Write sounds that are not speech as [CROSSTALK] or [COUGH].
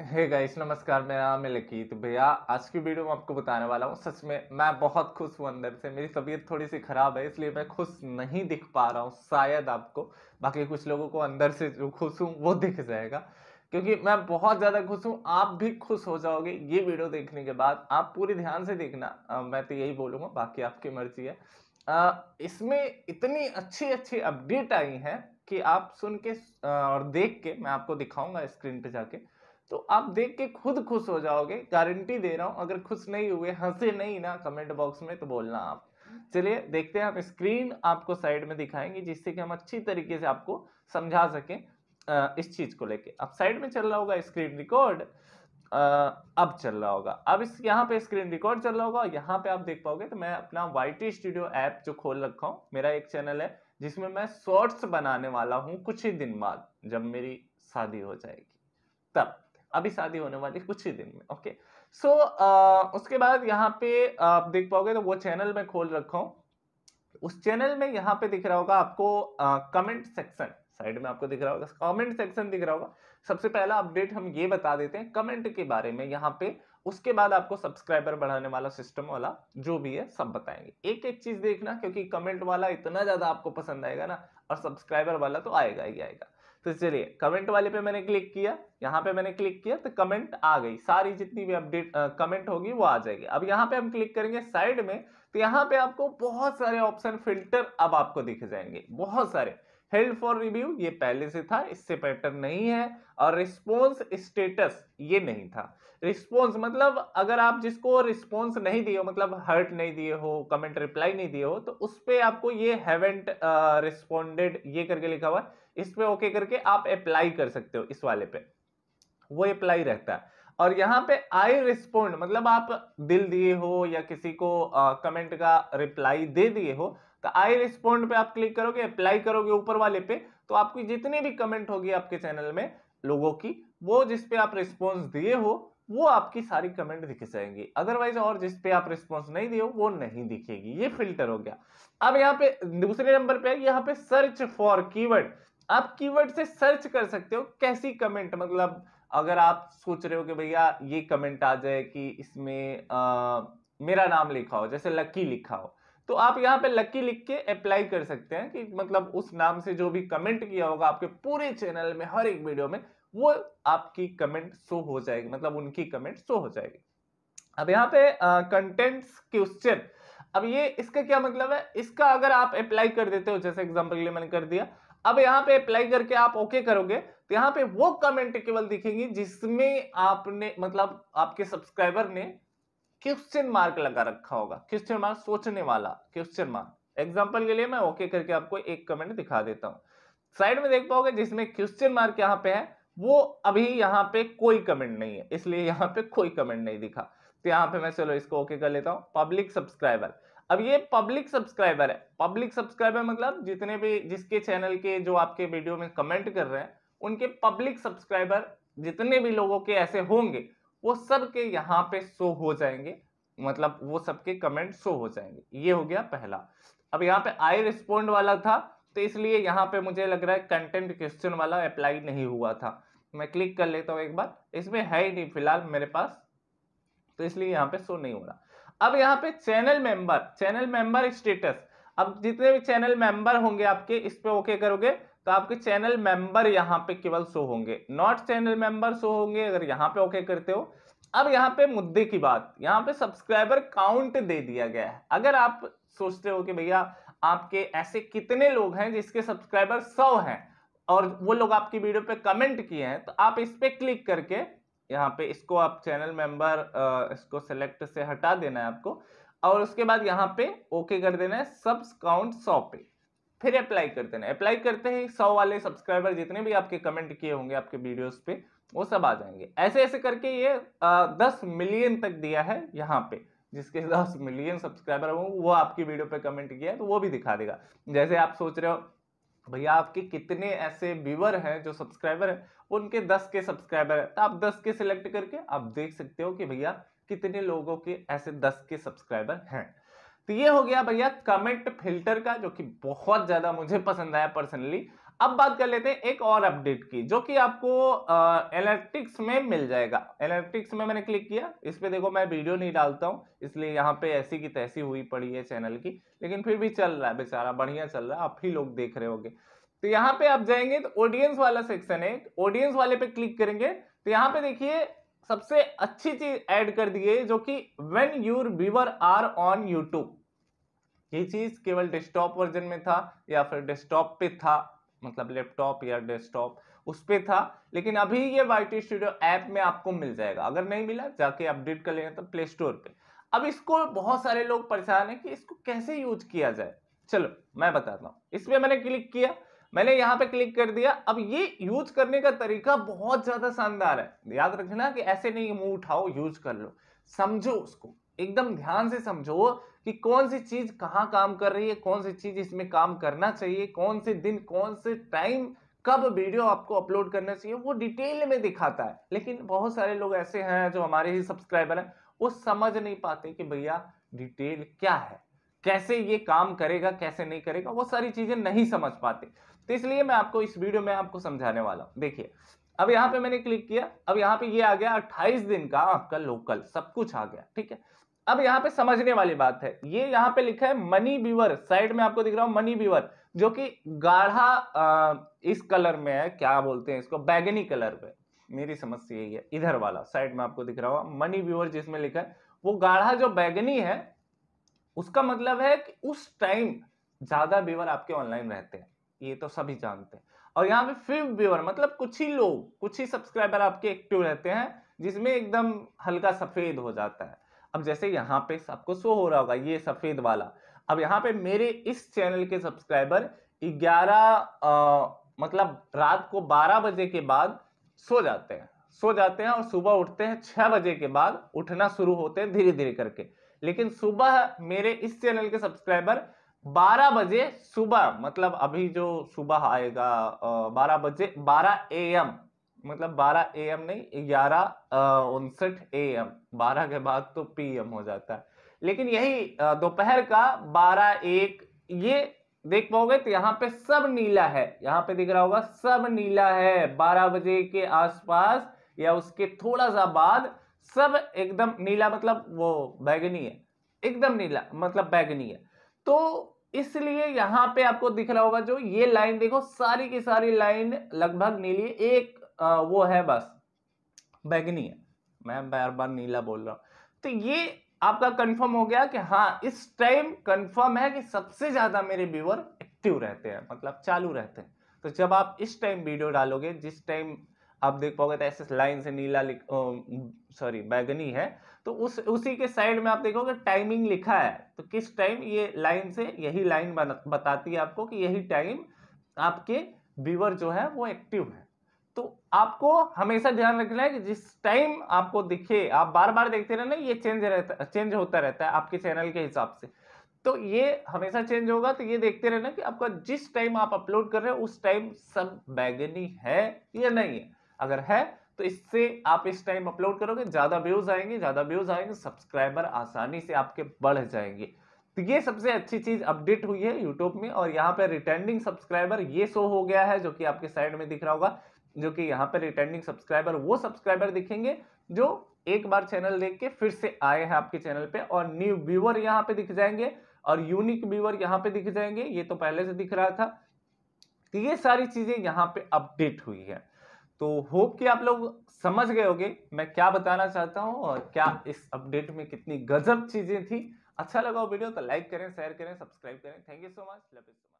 hey guys नमस्कार मेरा नाम है लकीत भैया आज की वीडियो में आपको बताने वाला हूँ सच में मैं बहुत खुश हूँ अंदर से मेरी तबीयत थोड़ी सी ख़राब है इसलिए मैं खुश नहीं दिख पा रहा हूँ शायद आपको बाकी कुछ लोगों को अंदर से जो खुश हूँ वो दिख जाएगा क्योंकि मैं बहुत ज़्यादा खुश हूँ आप भी खुश हो जाओगे ये वीडियो देखने के बाद आप पूरे ध्यान से देखना मैं तो यही बोलूँगा बाकी आपकी मर्जी है इसमें इतनी अच्छी अच्छी अपडेट आई हैं कि आप सुन के और देख के मैं आपको दिखाऊंगा स्क्रीन पे जाके तो आप देख के खुद खुश हो जाओगे गारंटी दे रहा हूं अगर खुश नहीं हुए हंसे नहीं ना कमेंट बॉक्स में तो बोलना आप चलिए देखते हैं हम स्क्रीन आपको साइड में दिखाएंगे जिससे कि हम अच्छी तरीके से आपको समझा सके इस चीज को लेके अब साइड में चल रहा होगा स्क्रीन रिकॉर्ड अब चल रहा होगा अब इस यहाँ पे स्क्रीन रिकॉर्ड चल रहा होगा यहाँ पे आप देख पाओगे तो मैं अपना वाई स्टूडियो ऐप जो खोल रखा हूँ मेरा एक चैनल है जिसमें मैं शॉर्ट्स बनाने वाला हूँ कुछ ही दिन बाद जब मेरी शादी हो जाएगी तब अभी शादी होने वाली कुछ ही दिन में ओके सो so, उसके बाद यहाँ पे आप देख पाओगे तो वो चैनल में खोल रखा हूँ उस चैनल में यहाँ पे दिख रहा होगा आपको कमेंट सेक्शन साइड में आपको दिख रहा होगा कमेंट सेक्शन दिख रहा होगा सबसे पहला अपडेट हम ये बता देते हैं कमेंट के बारे में यहाँ पे उसके बाद आपको सब्सक्राइबर बढ़ाने वाला सिस्टम वाला जो भी है सब बताएंगे एक एक चीज देखना क्योंकि कमेंट वाला इतना ज्यादा आपको पसंद आएगा ना और सब्सक्राइबर वाला तो आएगा ही आएगा तो चलिए कमेंट वाले पे मैंने क्लिक किया यहाँ पे मैंने क्लिक किया तो कमेंट आ गई सारी जितनी भी अपडेट कमेंट होगी वो आ जाएगी अब यहाँ पे हम क्लिक करेंगे साइड में तो यहाँ पे आपको बहुत सारे ऑप्शन फिल्टर अब आपको दिख जाएंगे बहुत सारे हेल्ड फॉर रिव्यू ये पहले से था इससे पैटर्न नहीं है और रिस्पॉन्स स्टेटस ये नहीं था रिस्पॉन्स मतलब अगर आप जिसको रिस्पॉन्स नहीं दिए हो मतलब हर्ट नहीं दिए हो कमेंट रिप्लाई नहीं दिए हो तो उस पर आपको ये हैवेंट रिस्पॉन्डेड uh, ये करके लिखा हुआ है इस पे ओके करके आप अप्लाई कर सकते हो इस वाले पे वो अप्लाई रहता है और यहाँ पे आई रिस्पोंड मतलब आप दिल दिए हो या किसी को कमेंट का रिप्लाई दे दिए हो तो आई रिस्पोंड पे आप क्लिक करोगे अप्लाई करोगे ऊपर वाले पे तो आपकी जितनी भी कमेंट होगी आपके चैनल में लोगों की वो जिस पे आप रिस्पॉन्स दिए हो वो आपकी सारी कमेंट दिख जाएंगी अदरवाइज और जिस पे आप रिस्पॉन्स नहीं दिए हो वो नहीं दिखेगी ये फिल्टर हो गया अब यहाँ पे दूसरे नंबर पे यहाँ पे सर्च फॉर कीवर्ड आप कीवर्ड से सर्च कर सकते हो कैसी कमेंट मतलब अगर आप सोच रहे हो कि भैया ये कमेंट आ जाए कि इसमें आ, मेरा नाम लिखा हो जैसे लकी लिखा हो तो आप यहाँ पे लकी लिख के अप्लाई कर सकते हैं कि मतलब उस नाम से जो भी कमेंट किया होगा आपके पूरे चैनल में हर एक वीडियो में वो आपकी कमेंट शो हो जाएगी मतलब उनकी कमेंट शो हो जाएगी अब यहाँ पे कंटेंट्स क्वेश्चन अब ये इसका क्या मतलब है इसका अगर आप अप्लाई कर देते हो जैसे एग्जाम्पल के लिए मैंने कर दिया अब यहाँ पे अप्लाई करके आप ओके करोगे तो यहाँ पे वो कमेंट केवल दिखेंगी जिसमें आपने मतलब आपके सब्सक्राइबर ने क्वेश्चन मार्क लगा रखा होगा क्वेश्चन मार्क सोचने वाला क्वेश्चन मार्क एग्जाम्पल के लिए मैं ओके करके आपको एक कमेंट दिखा देता हूँ साइड में देख पाओगे जिसमें क्वेश्चन मार्क यहाँ पे है वो अभी यहाँ पे कोई कमेंट नहीं है इसलिए यहाँ पे कोई कमेंट नहीं दिखा तो यहाँ पे मैं चलो इसको ओके कर लेता हूँ पब्लिक सब्सक्राइबर अब ये पब्लिक सब्सक्राइबर है पब्लिक सब्सक्राइबर मतलब जितने भी जिसके चैनल के जो आपके वीडियो में कमेंट कर रहे हैं उनके पब्लिक सब्सक्राइबर जितने भी लोगों के ऐसे होंगे वो सब के यहाँ पे शो हो जाएंगे मतलब वो सबके कमेंट शो हो जाएंगे ये हो गया पहला अब यहाँ पे आई रिस्पोंड वाला था तो इसलिए यहाँ पे मुझे लग रहा है कंटेंट क्वेश्चन वाला अप्लाई नहीं हुआ था मैं क्लिक कर लेता हूँ एक बार इसमें है ही नहीं फिलहाल मेरे पास तो इसलिए यहाँ पे शो नहीं हो रहा अब यहाँ पे channel member channel member status अब जितने भी चैनल मेंबर होंगे आपके इस पे ओके करोगे तो आपके चैनल मेंबर यहाँ पे केवल शो होंगे नॉट चैनल मेंबर शो होंगे अगर यहाँ पे ओके करते हो अब यहाँ पे मुद्दे की बात यहाँ पे सब्सक्राइबर काउंट दे दिया गया है अगर आप सोचते हो कि भैया आपके ऐसे कितने लोग हैं जिसके सब्सक्राइबर सौ हैं और वो लोग आपकी वीडियो पे कमेंट किए हैं तो आप इस पर क्लिक करके यहाँ पे इसको आप चैनल मेंबर इसको सेलेक्ट से हटा देना है आपको और उसके बाद यहाँ पे ओके कर देना है सब्स काउंट सौ पे फिर अप्लाई कर देना है अप्लाई करते ही सौ वाले सब्सक्राइबर जितने भी आपके कमेंट किए होंगे आपके वीडियोस पे वो सब आ जाएंगे ऐसे ऐसे करके ये दस मिलियन तक दिया है यहाँ पे जिसके [LAUGHS] दस मिलियन सब्सक्राइबर होंगे वो आपकी वीडियो पे कमेंट किया है तो वो भी दिखा देगा जैसे आप सोच रहे हो भैया आपके कितने ऐसे व्यूवर हैं जो सब्सक्राइबर हैं उनके दस के सब्सक्राइबर हैं तो आप दस के सिलेक्ट करके आप देख सकते हो कि भैया कितने लोगों के ऐसे दस के सब्सक्राइबर हैं तो ये हो गया भैया कमेंट फिल्टर का जो कि बहुत ज़्यादा मुझे पसंद आया पर्सनली अब बात कर लेते हैं एक और अपडेट की जो कि आपको एलेक्ट्रिक्स में मिल जाएगा एलेक्ट्रिक्स में मैंने क्लिक किया इस पर देखो मैं वीडियो नहीं डालता हूँ इसलिए यहाँ पे ऐसी की तैसी हुई पड़ी है चैनल की लेकिन फिर भी चल रहा है बेचारा बढ़िया चल रहा है आप ही लोग देख रहे होगे तो यहाँ पे आप जाएंगे तो ऑडियंस वाला सेक्शन है ऑडियंस वाले पे क्लिक करेंगे तो यहाँ पे देखिए सबसे अच्छी चीज ऐड कर दी है जो कि when your viewer are on YouTube ये चीज केवल डेस्कटॉप वर्जन में था या फिर डेस्कटॉप पे था मतलब लैपटॉप या डेस्कटॉप उस पर था लेकिन अभी ये वाई टी स्टूडियो ऐप में आपको मिल जाएगा अगर नहीं मिला जाके अपडेट कर लेना तो प्ले स्टोर पर अब इसको बहुत सारे लोग परेशान हैं कि इसको कैसे यूज किया जाए चलो मैं बताता हूँ इस पर मैंने क्लिक किया मैंने यहाँ पे क्लिक कर दिया अब ये यूज करने का तरीका बहुत ज़्यादा शानदार है याद रखना कि ऐसे नहीं मुंह उठाओ यूज कर लो समझो उसको एकदम ध्यान से समझो कि कौन सी चीज कहाँ काम कर रही है कौन सी चीज इसमें काम करना चाहिए कौन से दिन कौन से टाइम कब वीडियो आपको अपलोड करना चाहिए वो डिटेल में दिखाता है लेकिन बहुत सारे लोग ऐसे हैं जो हमारे ही सब्सक्राइबर हैं वो समझ नहीं पाते कि भैया डिटेल क्या है कैसे ये काम करेगा कैसे नहीं करेगा वो सारी चीजें नहीं समझ पाते तो इसलिए मैं आपको इस वीडियो में आपको समझाने वाला हूँ देखिए अब यहाँ पे मैंने क्लिक किया अब यहाँ पे ये आ गया 28 दिन का आपका लोकल सब कुछ आ गया ठीक है अब यहाँ पे समझने वाली बात है ये यहाँ पे लिखा है मनी बीवर साइड में आपको दिख रहा हूं मनी बीवर जो कि गाढ़ा इस कलर में है क्या बोलते हैं इसको बैगनी कलर में मेरी समझ से यही है इधर वाला साइड में आपको दिख रहा हूं मनी व्यूअर जिसमें लिखा है वो गाढ़ा जो बैगनी है उसका मतलब है कि उस टाइम ज्यादा बीवर आपके ऑनलाइन रहते हैं ये तो सभी जानते हैं और यहाँ पे फिर व्यूअर मतलब कुछ ही लोग कुछ ही सब्सक्राइबर आपके एक्टिव रहते हैं जिसमें एकदम हल्का सफ़ेद हो जाता है अब जैसे यहाँ पे आपको शो हो रहा होगा ये सफ़ेद वाला अब यहाँ पे मेरे इस चैनल के सब्सक्राइबर 11 मतलब रात को 12 बजे के बाद सो जाते हैं सो जाते हैं और सुबह उठते हैं 6 बजे के बाद उठना शुरू होते हैं धीरे धीरे करके लेकिन सुबह मेरे इस चैनल के सब्सक्राइबर बारह बजे सुबह मतलब अभी जो सुबह आएगा बारह बजे बारह ए एम मतलब बारह ए एम नहीं ग्यारह उनसठ ए एम बारह के बाद तो पी एम हो जाता है लेकिन यही दोपहर का बारह एक ये देख पाओगे तो यहाँ पे सब नीला है यहाँ पे दिख रहा होगा सब नीला है बारह बजे के आसपास या उसके थोड़ा सा बाद सब एकदम नीला मतलब वो बैगनी है एकदम नीला मतलब बैगनी है तो इसलिए यहां पे आपको दिख रहा होगा जो ये लाइन देखो सारी की सारी लाइन लगभग नीली एक आ, वो है बस बैगनी है मैं बार बार नीला बोल रहा हूं तो ये आपका कंफर्म हो गया कि हाँ इस टाइम कंफर्म है कि सबसे ज़्यादा मेरे व्यूवर एक्टिव रहते हैं मतलब चालू रहते हैं तो जब आप इस टाइम वीडियो डालोगे जिस टाइम आप देख पाओगे तो ऐसे लाइन से नीला सॉरी बैगनी है तो उस उसी के साइड में आप देखोगे टाइमिंग लिखा है तो किस टाइम ये लाइन से यही लाइन बताती है आपको कि यही टाइम आपके व्यूवर जो है वो एक्टिव है तो आपको हमेशा ध्यान रखना है कि जिस टाइम आपको दिखे आप बार बार देखते रहना ये चेंज रहता चेंज होता रहता है आपके चैनल के हिसाब से तो ये हमेशा चेंज होगा तो ये देखते रहना कि आपका जिस टाइम आप अपलोड कर रहे हो उस टाइम सब बैगनी है या नहीं है अगर है तो इससे आप इस टाइम अपलोड करोगे ज़्यादा व्यूज आएंगे ज़्यादा व्यूज आएंगे सब्सक्राइबर आसानी से आपके बढ़ जाएंगे तो ये सबसे अच्छी चीज़ अपडेट हुई है यूट्यूब में और यहाँ पर रिटर्निंग सब्सक्राइबर ये शो हो गया है जो कि आपके साइड में दिख रहा होगा जो कि यहाँ पर रिटर्निंग सब्सक्राइबर वो सब्सक्राइबर दिखेंगे जो एक बार चैनल देख के फिर से आए हैं आपके चैनल पे और न्यू व्यूअर यहाँ पे दिख जाएंगे और यूनिक व्यूअर यहाँ पे दिख जाएंगे ये तो पहले से दिख रहा था तो ये सारी चीज़ें यहाँ पे अपडेट हुई है तो होप कि आप लोग समझ गए होंगे मैं क्या बताना चाहता हूं और क्या इस अपडेट में कितनी गजब चीजें थी अच्छा लगा वीडियो तो लाइक करें शेयर करें सब्सक्राइब करें thank you so much love you